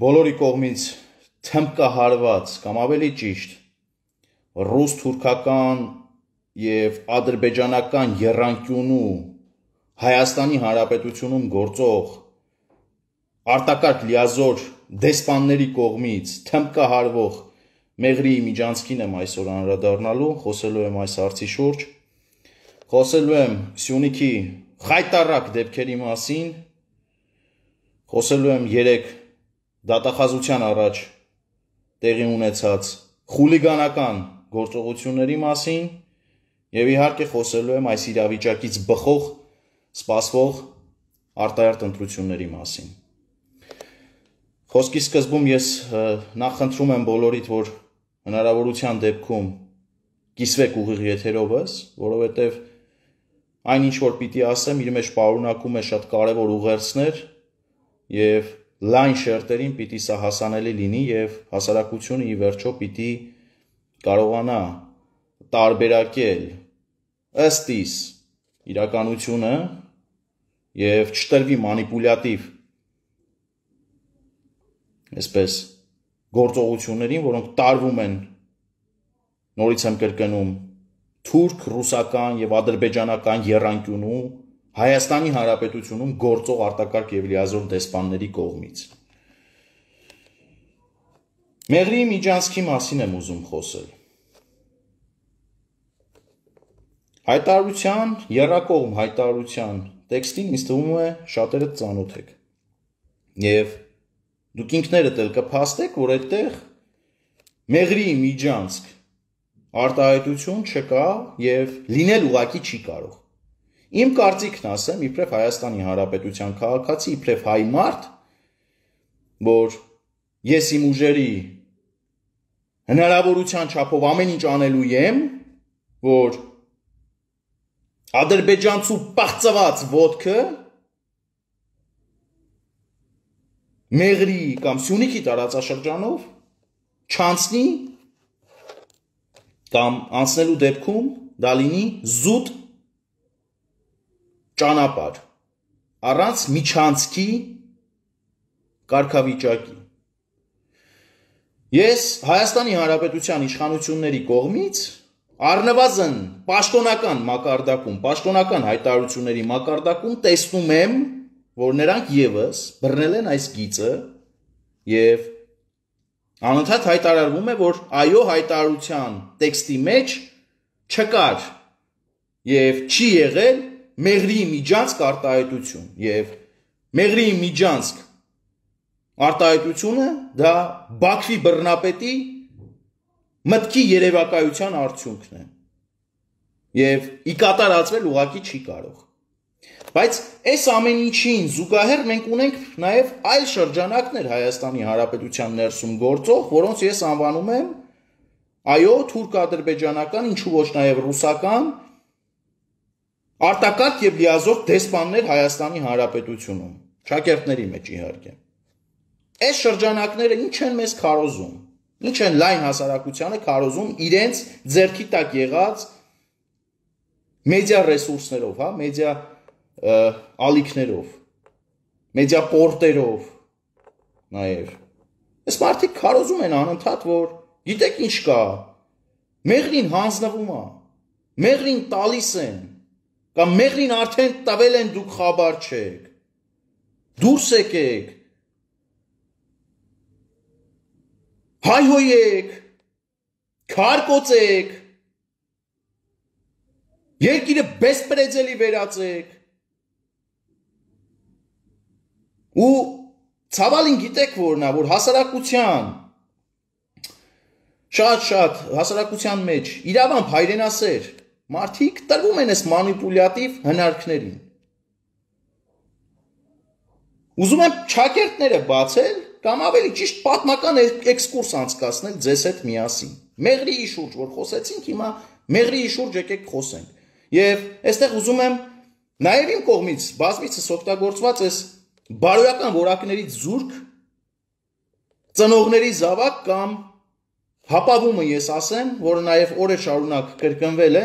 բոլորի կողմից թմբկահարված կամ ավելի ճիշտ ռուս-թուրքական եւ ադրբեջանական երանկյունու Հայաստանի Հանրապետությունում գործող արտակարգ լիազոր դեսպանների կողմից թմբկահարվող Մեղրի միջանցքին եմ այսօր անդրադառնալու, խոսելու եմ այս հարցի շուրջ։ Խոսելու եմ Սյունիքի խայտարակ դեպքերի մասին։ Խոսելու եմ 3 դատախազության առաջ տեղի ունեցած խուլիգանական գործողությունների մասին եւ իհարկե խոսելու եմ այս իրավիճակից բխող սպասվող արտահերտ ընտրությունների մասին։ Խոսքի սկզբում ես նախ խնդրում եմ բոլորիդ, որ հնարավորության դեպքում կիսվեք ուղիղ եթերովս, որովհետև այն ինչ որ պիտի ասեմ, իր մեջ պարունակում է շատ կարևոր ուղերձներ եւ լայն շերտերին պիտի սա հասանելի լինի եւ հասարակությունը ի վերջո պիտի կարողանա տարբերակել ըստ իս իրականությունը եւ չտրվի մանիպուլյատիվ այսպես գործողություններին, որոնք տարվում են նորից եմ կրկնում թուրք, ռուսական եւ ադրբեջանական երանգյունու Հայաստանի Հանրապետությունում գործող արտակարգ եւ լիազոր դեսպանների կողմից։ Մեղրի Միջանցքի մասին եմ ուզում խոսել։ Հայտարարության, երրակողմ հայտարարության տեքստին ինձ թվում է շատերը ծանոթ եք։ Եվ դուք ինքներդ էլ կփաստեք, որ այդտեղ Մեղրի Միջանցք արտահայտություն չկա եւ լինել ուղակի չի կարող։ Իմ կարծիքն ասեմ, իբրև Հայաստանի Հանրապետության քաղաքացի, իբրև հայ մարդ, որ ես իմ ուժերի հնարավորության չափով ամեն ինչ անելու եմ, որ ադրբեջանցու պաղծված ոդկը մեղրի կամ սյունիքի տարածաշրջանով չանցնի կամ անցնելու դեպքում դա լինի զուտ ճանապարհ առանց միջանցքի կարգավիճակի ես Հայաստանի Հանրապետության իշխանությունների կողմից Արնվազն պաշտոնական մակարդակում, պաշտոնական հայտարարությունների մակարդակում տեսնում եմ, որ նրանք եւս բռնել են այս գիծը եւ անընդհատ հայտարարվում է, որ այո հայտարարության տեքստի մեջ չկար եւ չի եղել Մեղրի միջանցք արտահայտություն եւ Մեղրի միջանցք արտահայտությունը դա Բաքվի բռնապետի մտքի երևակայության արդյունքն է եւ ի կատարածվել ուղակի չի կարող բայց այս ամեն ինչին զուգահեռ մենք ունենք նաեւ այլ շրջանակներ Հայաստանի Հանրապետության ներսում գործող որոնց ես անվանում եմ այո թուրք-ադրբեջանական ինչու ոչ նաեւ ռուսական արտակարգ եւ լիազոր դեսպաններ Հայաստանի Հանրապետությունում, շակերտների մեջ իհարկե։ Այս շրջանակները ինչ են մեզ քարոզում։ Ինչ են լայն հասարակությանը քարոզում իրենց ձերքի տակ եղած մեդիա ռեսուրսներով, հա, մեդիա ալիքներով, մեդիա պորտերով նաև։ Այս մարդիկ քարոզում են անընդհատ, որ գիտեք ինչ կա։ Մեղրին հանձնվում է։ Մեղրին տալիս են Կամ մեղրին արդեն տվել են դուք խաբար չեք։ Դուրս եկեք։ Հայհոյեք։ Քարկոծեք։ Երկիրը բեսպրեծելի վերացեք։ Ու ցավալին գիտեք որնա, որ հասարակության շատ-շատ հասարակության մեջ իրավամբ հայրենասեր Մարդիկ տրվում են այս մանիպուլյատիվ հնարքներին։ Ուզում եմ ճակերտները բացել կամ ավելի ճիշտ պատմական էքսկուրս անցկացնել ձեզ հետ միասին։ Մեղրիի շուրջ, որ խոսեցինք, հիմա մեղրիի շուրջ եկեք խոսենք։ Եվ այստեղ ուզում եմ նաև իմ կողմից բազմիցս օգտագործված այս բարոյական որակներից զուրկ ծնողների զավակ կամ հապավումը ես ասեմ, որը նաև օրը շարունակ կրկնվել է,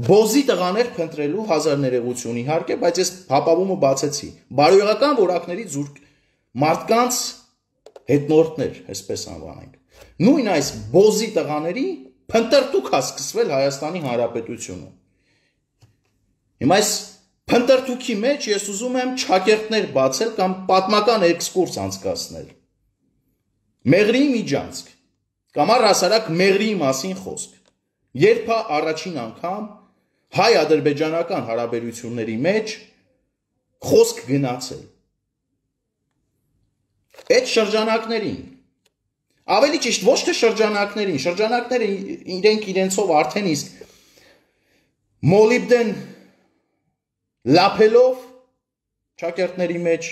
Բոզի տղաներ փնտրելու հազար ներեգություն իհարկե, բայց ես հապավումը բացեցի։ Բարոյական որակների զուրկ մարդկանց հետնորդներ, այսպես անվանենք։ Նույն այս բոզի տղաների փնտրտուք հա սկսվել Հայաստանի Հանրապետությունում։ Հիմա այս փնտրտուքի մեջ ես ուզում եմ ճակերտներ բացել կամ պատմական էքսկուրս անցկացնել։ Մեղրի միջանցք կամ առհասարակ մեղրի մասին խոսք։ Երբ է առաջին անգամ հայ-ադրբեջանական հարաբերությունների մեջ խոսք գնացել։ Այդ շրջանակներին ավելի ճիշտ ոչ թե շրջանակներին, շրջանակները իրենք իրենցով արդեն իսկ մոլիբդեն լափելով ճակերտների մեջ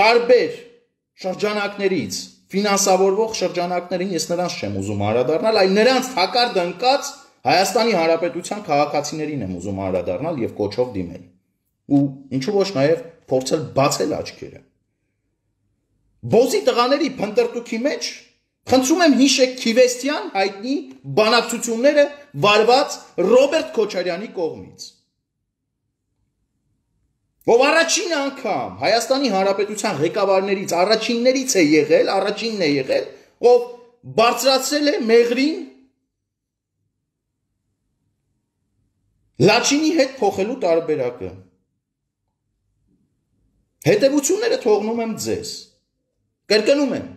տարբեր շրջանակներից ֆինանսավորվող շրջանակներին ես նրանց չեմ ուզում հարադառնալ, այլ նրանց հակարդ ընկած Հայաստանի Հանրապետության քաղաքացիներին եմ ուզում անդրադառնալ եւ կոչով դիմել։ Ու ինչու ոչ նաեւ փորձել բացել աչքերը։ Բոզի տղաների փնտրտուքի մեջ Խնդրում եմ հիշեք Քիվեստյան հայտնի բանակցությունները վարված Ռոբերտ Քոչարյանի կողմից։ Ով առաջին անգամ Հայաստանի Հանրապետության ղեկավարներից առաջիններից է եղել, առաջինն է եղել, ով բարձրացել է Մեղրին Լաչինի հետ փոխելու տարբերակը։ Հետևությունները թողնում եմ ձեզ։ Կրկնում եմ։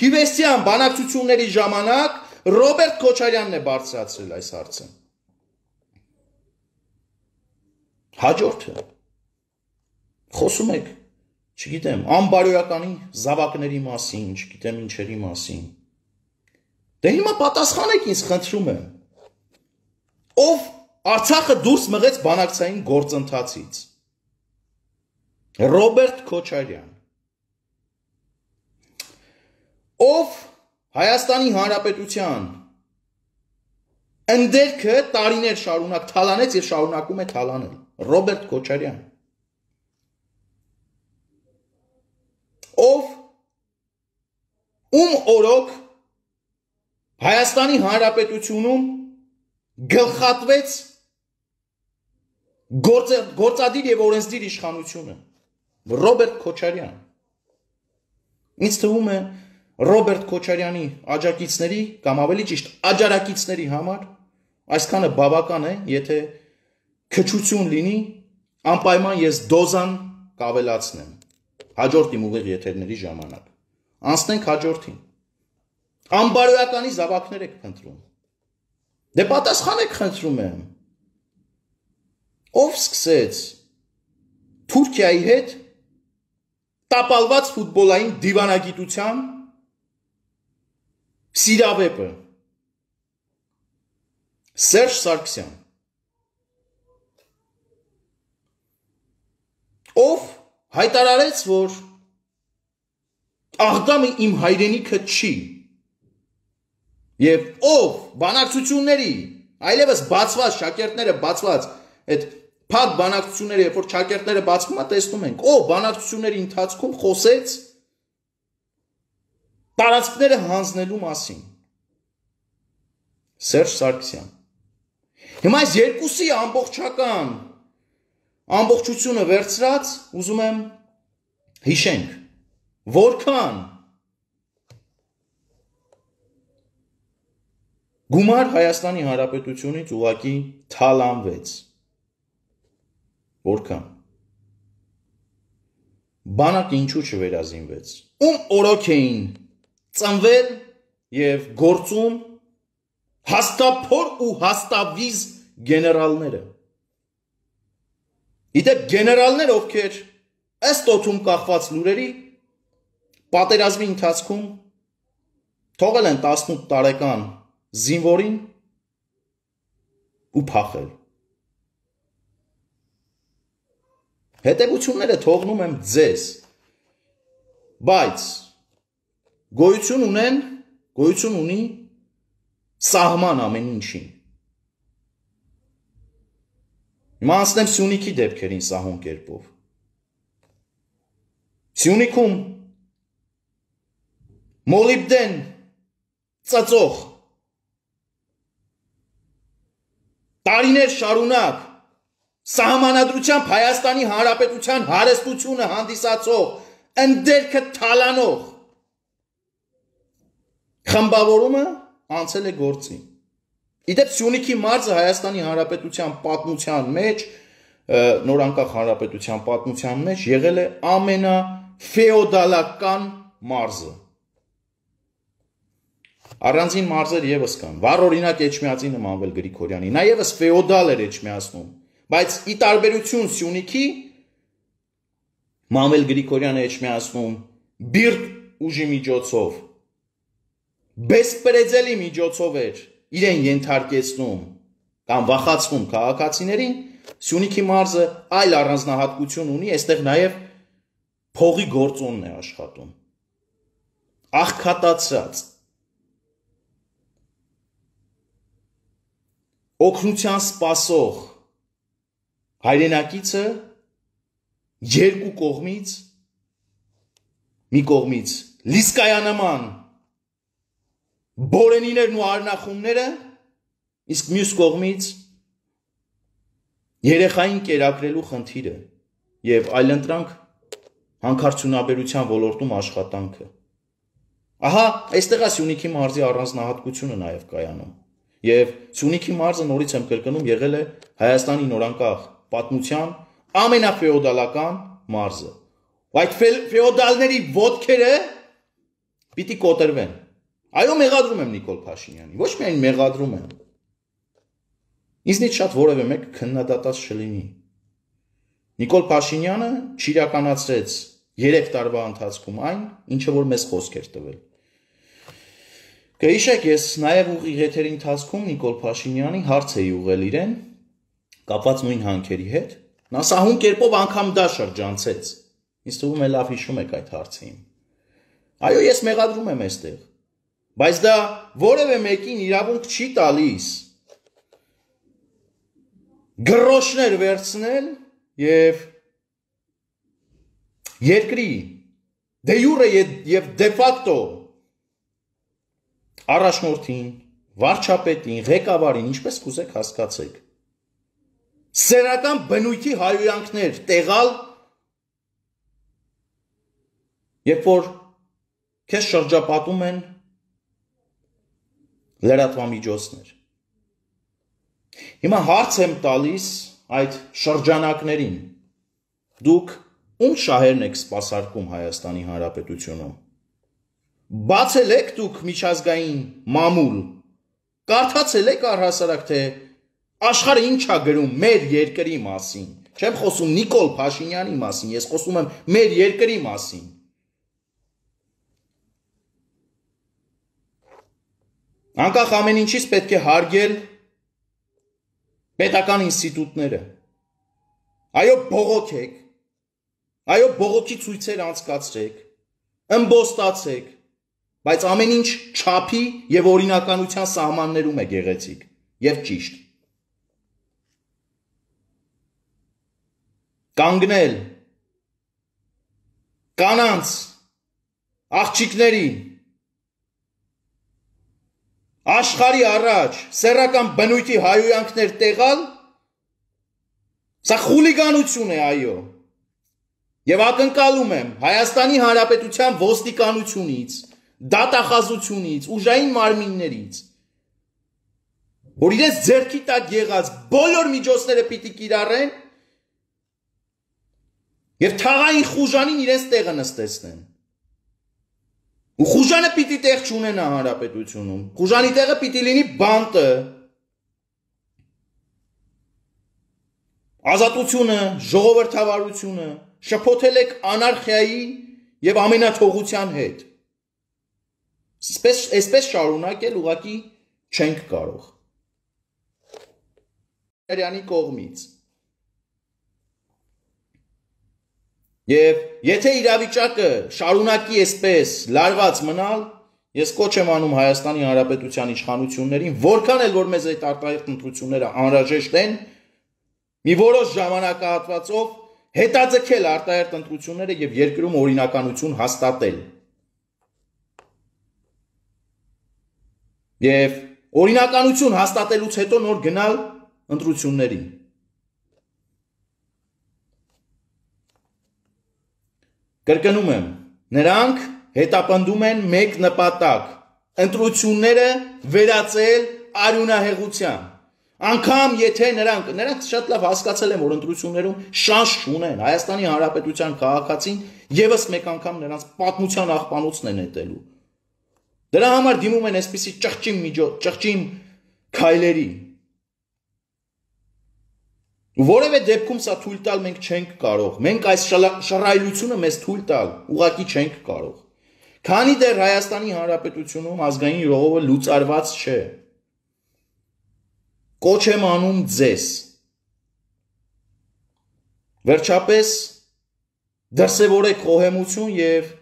Քիվեսյան բանակցությունների ժամանակ Ռոբերտ Քոչարյանն է բարձրացրել այս հարցը։ Հաջորդը խոսում եք, չգիտեմ, անբարոյականի զավակների մասին, չգիտեմ ինչերի մասին։ Դե հիմա պատասխանեք ինձ, խնդրում եմ։ Ով Արցախը դուրս մղեց բանակցային գործընթացից։ Ռոբերտ Քոչարյան։ Ով Հայաստանի Հանրապետության ընդերքը տարիներ շարունակ թալանեց եւ շարունակում է թալանել։ Ռոբերտ Քոչարյան։ Ով ում օրոք Հայաստանի Հանրապետությունում գլխատվեց գործ գործադիր եւ օրենսդիր իշխանությունը Ռոբերտ Քոչարյան ինձ թվում է Ռոբերտ Քոչարյանի աջակիցների կամ ավելի ճիշտ աջարակիցների համար այսքանը բավական է եթե քչություն լինի անպայման ես դոզան կավելացնեմ հաջորդ իմ ուղիղ եթերների ժամանակ անցնենք հաջորդին անբարոյականի զավակներ եք փնտրում դե պատասխան եք խնդրում եմ Ով սկսեց Թուրքիայի հետ տապալված ֆուտբոլային դիվանագիտության սիրավեպը Սերժ Սարգսյան ով հայտարարեց որ Աղդամը իմ հայրենիքը չի եւ ով բանակցությունների այլևս բացված շակերտները բացված այդ Փակ բանակցությունները, երբ որ ճակերտները բացվում է, տեսնում ենք, ով բանակցությունների ընթացքում խոսեց տարածքները հանձնելու մասին։ Սերժ Սարգսյան։ Հիմա այս երկուսի ամբողջական ամբողջությունը վերցրած ուզում եմ հիշենք, որքան գումար Հայաստանի Հանրապետությունից ուղակի թալանվեց Որքան։ Բանակը ինչու չվերազինվեց։ Ում օրոք էին ծնվել եւ գործում հաստափոր ու հաստավիզ գեներալները։ Իդեպ գեներալներ ովքեր ըստ օթում կախված լուրերի պատերազմի ընթացքում թողել են 18 տարեկան զինվորին ու փախել։ Հետևությունները թողնում եմ ձեզ։ Բայց գոյություն ունեն, գոյություն ունի սահման ամեն ինչին։ Հիմա անցնեմ Սյունիքի դեպքերին սահուն կերպով։ Սյունիքում մոլիբդեն ծածող տարիներ շարունակ Սահմանադրությամբ Հայաստանի Հանրապետության հարստությունը հանդիսացող ընդերքը թալանող խմբավորումը անցել է գործի։ Իդեպ Սյունիքի մարզը Հայաստանի Հանրապետության պատմության մեջ նորանկախ հանրապետության պատմության մեջ եղել է ամենա ֆեոդալական մարզը։ Առանձին մարզեր եւս կան։ Վառ օրինակ Էջմիածին նմանվել Գրիգորյանի։ Նա եւս ֆեոդալ էր Էջմիածնում Բայց ի տարբերություն Սյունիքի Մամել Գրիգորյանը էջ միացնում բիրտ ուժի միջոցով բեսպրեզելի միջոցով էր իրեն ենթարկեցնում կամ վախացնում քաղաքացիներին Սյունիքի մարզը այլ առանձնահատկություն ունի, այստեղ նաև փողի գործոնն է աշխատում։ Աղքատացած օկրության սпасող հայրենակիցը երկու կողմից մի կողմից լիսկայանման բորենիներն ու արնախումները իսկ մյուս կողմից երեխային կերակրելու խնդիրը եւ այլընտրանք հանքարդյունաբերության ոլորտում աշխատանքը ահա այստեղ է Սյունիքի մարզի առանձնահատկությունը նաեւ կայանում եւ Սյունիքի մարզը նորից եմ կրկնում եղել է Հայաստանի նորանկախ պատմության ամենաֆեոդալական մարզը։ Այդ ֆեոդալների ոդքերը պիտի կոտրվեն։ Այո, մեղադրում եմ Նիկոլ Փաշինյանին, ոչ միայն մեղադրում եմ։ Ինձնից շատ որևէ մեկ քննադատած չլինի։ Նիկոլ Փաշինյանը ճիրականացրեց 3 տարվա ընթացքում այն, ինչը որ մեզ խոսքեր տվել։ Կհիշեք, ես նաև ուղիղ եթերի ընթացքում Նիկոլ Փաշինյանի հարց էի ուղել իրեն, կապված նույն հանքերի հետ, նա սահուն կերպով անգամ դա շրջանցեց։ Ինձ թվում է լավ հիշում եք այդ հարցը իմ։ Այո, ես մեղադրում եմ այստեղ։ Բայց դա որևէ մեկին իրավունք չի տալիս գրոշներ վերցնել եւ երկրի դե յուրը եւ դե ֆակտո առաջնորդին, վարչապետին, ղեկավարին, ինչպես կուզեք հասկացեք, սերական բնույթի հայոյանքներ տեղալ երբ որ քեզ շրջապատում են լրատվամիջոցներ հիմա հարց եմ տալիս այդ շրջանակներին դուք ում շահերն եք սпасարկում Հայաստանի Հանրապետությունում։ Բացել եք դուք միջազգային մամուլ։ Կարդացել եք առհասարակ թե Աշխարհը ինչ է գրում մեր երկրի մասին։ Չեմ խոսում Նիկոլ Փաշինյանի մասին, ես խոսում եմ մեր երկրի մասին։ Անկախ ամեն ինչից պետք է հարգել պետական ինստիտուտները։ Այո, բողոքեք։ Այո, բողոքի ցույցեր անցկացրեք, ըմբոստացեք, բայց ամեն ինչ չափի եւ օրինականության սահմաններում է գեղեցիկ եւ ճիշտ։ կանգնել կանանց աղջիկներին աշխարի առաջ սեռական բնույթի հայոյանքներ տեղալ սա խուլիգանություն է այո եւ ակնկալում եմ Հայաստանի Հանրապետության ոստիկանությունից դատախազությունից ուժային մարմիններից որ իրենց ձերքի տակ եղած բոլոր միջոցները պիտի կիրառեն Եվ թաղային խուժանին իրենց տեղը նստեցնեն։ Ու խուժանը պիտի տեղ չունենա հանրապետությունում։ Խուժանի տեղը պիտի լինի բանտը։ Ազատությունը, ժողովրդավարությունը շփոթել եք անարխիայի եւ ամենաթողության հետ։ Սպես այսպես շարունակել ուղակի չենք կարող։ Արյանի կողմից Եվ եթե իրավիճակը շարունակի այսպես լարված մնալ, ես կոչ եմ անում Հայաստանի Հանրապետության իշխանություններին, որքան էլ որ մեզ այդ արտահերտ ընտրությունները անհրաժեշտ են, մի որոշ ժամանակահատվածով հետաձգել արտահերտ ընտրությունները եւ երկրում օրինականություն հաստատել։ Եվ օրինականություն հաստատելուց հետո նոր գնալ ընտրություններին։ Կրկնում եմ, նրանք հետապնդում են մեկ նպատակ՝ ընտրությունները վերածել արյունահեղության։ Անկամ եթե նրանք նրանք շատ լավ հասկացել են, որ ընտրություններում շանս չունեն Հայաստանի Հանրապետության քաղաքացին եւս մեկ անգամ նրանց պատմության աղբանոցն են հետելու։ Դրա համար դիմում են այսպիսի ճղճիմ միջոց, ճղճիմ քայլերի, Որևէ դեպքում սա թույլ տալ մենք չենք կարող։ Մենք այս շռայլությունը մեզ թույլ տալ ուղակի չենք կարող։ Քանի դեռ Հայաստանի Հանրապետությունում ազգային ժողովը լուծարված չէ։ Կոչ եմ անում ձեզ։ Վերջապես դրսևորեք խոհեմություն եւ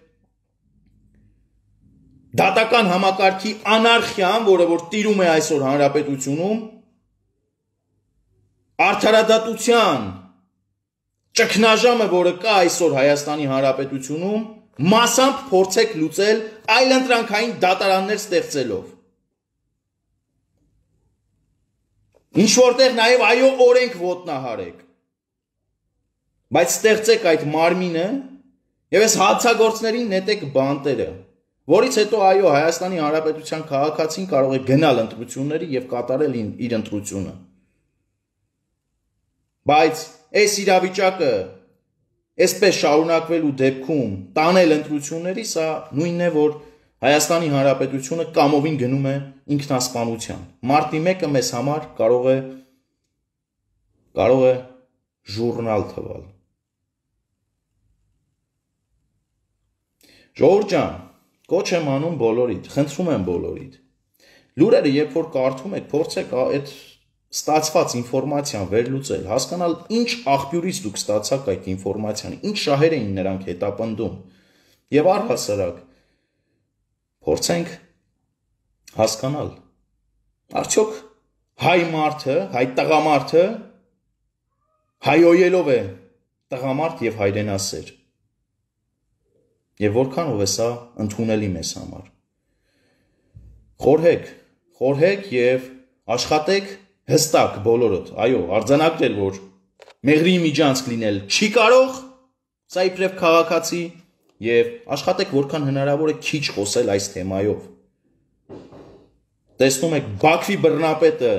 դատական համակարգի անարխիան, որը որ տիրում է այսօր հանրապետությունում, արդարադատության ճգնաժամը, որը կա այսօր Հայաստանի Հանրապետությունում, մասամբ փորձեք լուծել այլընտրանքային դատարաններ ստեղծելով։ Ինչ որտեղ նաև այո օրենք ոտնահարեք։ Բայց ստեղծեք այդ մարմինը եւ այս հացագործներին նետեք բանտերը, որից հետո այո Հայաստանի Հանրապետության քաղաքացին կարող է գնալ ընտրությունների եւ կատարել իր ընտրությունը։ Բայց այս իրավիճակը այսպես շարունակվելու դեպքում տանել ընտրությունների սա նույնն է, որ Հայաստանի Հանրապետությունը կամովին գնում է ինքնասպանության։ Մարտի 1-ը մեզ համար կարող է կարող է ժուրնալ թվալ։ Ժողովուրդ ջան, կոչ եմ անում բոլորիդ, խնդրում եմ բոլորիդ։ Լուրերը երբ որ կարդում եք, փորձեք այդ ստացված ինֆորմացիան վերլուծել, հասկանալ ինչ աղբյուրից դուք ստացաք այդ ինֆորմացիան, ինչ շահեր էին նրանք հետապնդում։ Եվ առհասարակ փորձենք հասկանալ արդյոք հայ մարդը, հայ տղամարդը հայոյելով է տղամարդ եւ հայրենասեր։ Եվ որքանով է սա ընդունելի մեզ համար։ Խորհեք, խորհեք եւ աշխատեք Հստակ բոլորդ, այո, արձանակել որ մեղրի միջանցք լինել չի կարող, սա իբրև քաղաքացի եւ աշխատեք որքան հնարավոր է քիչ խոսել այս թեմայով։ Տեսնում եք Բաքվի բռնապետը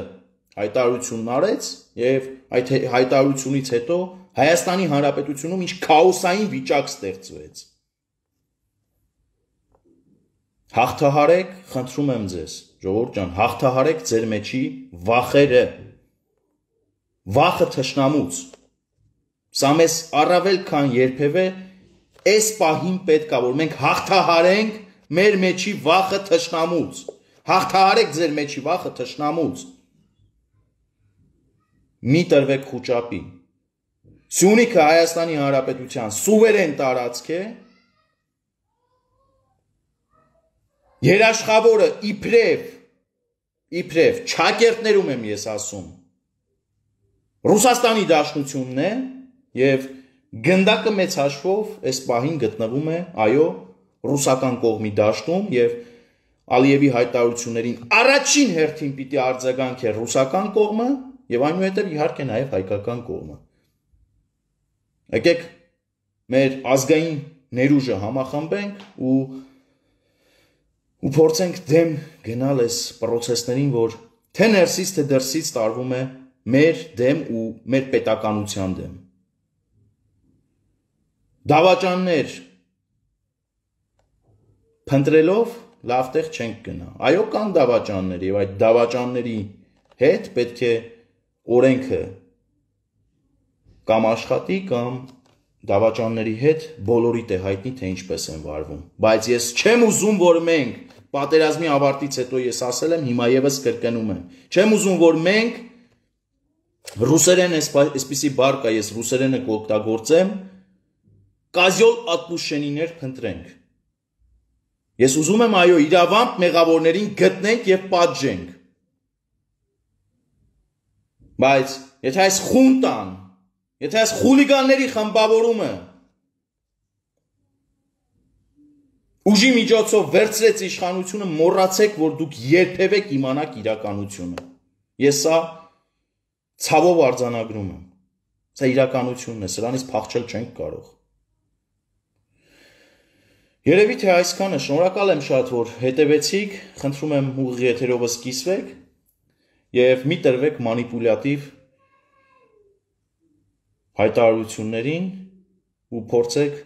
հայտարարությունն արեց եւ այդ հայտարարությունից հետո Հայաստանի Հանրապետությունում ինչ քաոսային վիճակ ստեղծվեց։ Հաղթահարեք, խնդրում եմ ձեզ ժողովուրդ ջան, հաղթահարեք ձեր մեջի վախերը։ Վախը թշնամուց։ Սա մեզ առավել քան երբևէ այս պահին պետք է որ մենք հաղթահարենք մեր մեջի վախը թշնամուց։ Հաղթահարեք ձեր մեջի վախը թշնամուց։ Մի տրվեք խոճապի։ Սյունիքը Հայաստանի Հանրապետության սուվերեն տարածք է, երաշխավորը իբրև իբրև ճակերտներում եմ ես ասում Ռուսաստանի Դաշնությունն է եւ գնդակը մեծ հաշվով այս պահին գտնվում է այո ռուսական կողմի դաշտում եւ Ալիևի հայտարարություններին առաջին հերթին պիտի արձագանքի ռուսական կողմը եւ այնուհետեւ իհարկե նաեւ հայկական կողմը։ Եկեք մեր ազգային ներուժը համախմբենք ու ու փորձենք դեմ գնալ այս process-ներին, որ թե ներսից թե դրսից տարվում է մեր դեմ ու մեր պետականության դեմ։ Դավաճաններ փնտրելով լավտեղ չենք գնա։ Այո, կան դավաճաններ եւ այդ դավաճանների հետ պետք է օրենքը կամ աշխատի կամ դավաճանների հետ բոլորիդ է հայտնի թե ինչպես են վարվում, բայց ես չեմ ուզում որ մենք Պատերազմի ավարտից հետո ես ասել եմ, հիմա եւս կրկնում եմ։ Չեմ ուզում, որ մենք ռուսերեն էսպիսի բարկա ես ռուսերենը կօգտագործեմ, կազյոլ ատմուշենիներ փնտրենք։ Ես ուզում եմ այո իրավամբ մեղավորներին գտնենք եւ պատժենք։ Բայց եթե այս խունտան, եթե այս խուլիգանների խմբավորումը Ուժի միջոցով վերցրեց իշխանությունը, մոռացեք, որ դուք երբևէ կիմանաք իրականությունը։ Ես սա ցավով արձանագրում եմ։ Սա իրականությունն է, սրանից փախչել չենք կարող։ Երևի թե այսքանը, շնորհակալ եմ շատ, որ հետևեցիք, խնդրում եմ ուղիղ եթերովս կիսվեք եւ մի տրվեք մանիպուլյատիվ հայտարարություններին ու փորձեք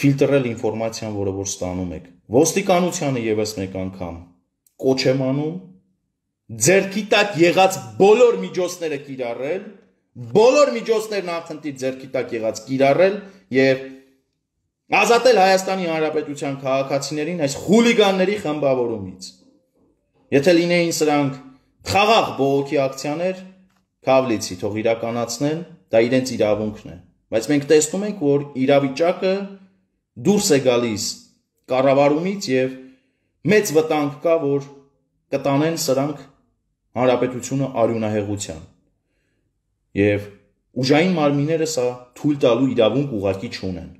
ֆիլտրել ինֆորմացիան, որը որ ստանում եք։ Ոստիկանությանը եւս մեկ անգամ կոչ եմ անում ձերքի տակ եղած բոլոր միջոցները կիրառել, բոլոր միջոցներն անխնդիր ձերքի տակ եղած կիրառել եւ ազատել Հայաստանի Հանրապետության քաղաքացիներին այս խուլիգանների խմբավորումից։ Եթե լինեին սրանք խաղաղ բողոքի ակցիաներ, Քավլիցի թող իրականացնեն, դա իրենց իրավունքն է։ Բայց մենք տեսնում ենք, որ իրավիճակը դուրս է գալիս կառավարումից եւ մեծ վտանգ կա, որ կտանեն սրանք հանրապետությունը արյունահեղության։ Եվ ուժային մարմինները սա թույլ տալու իրավունք ուղակի չունեն։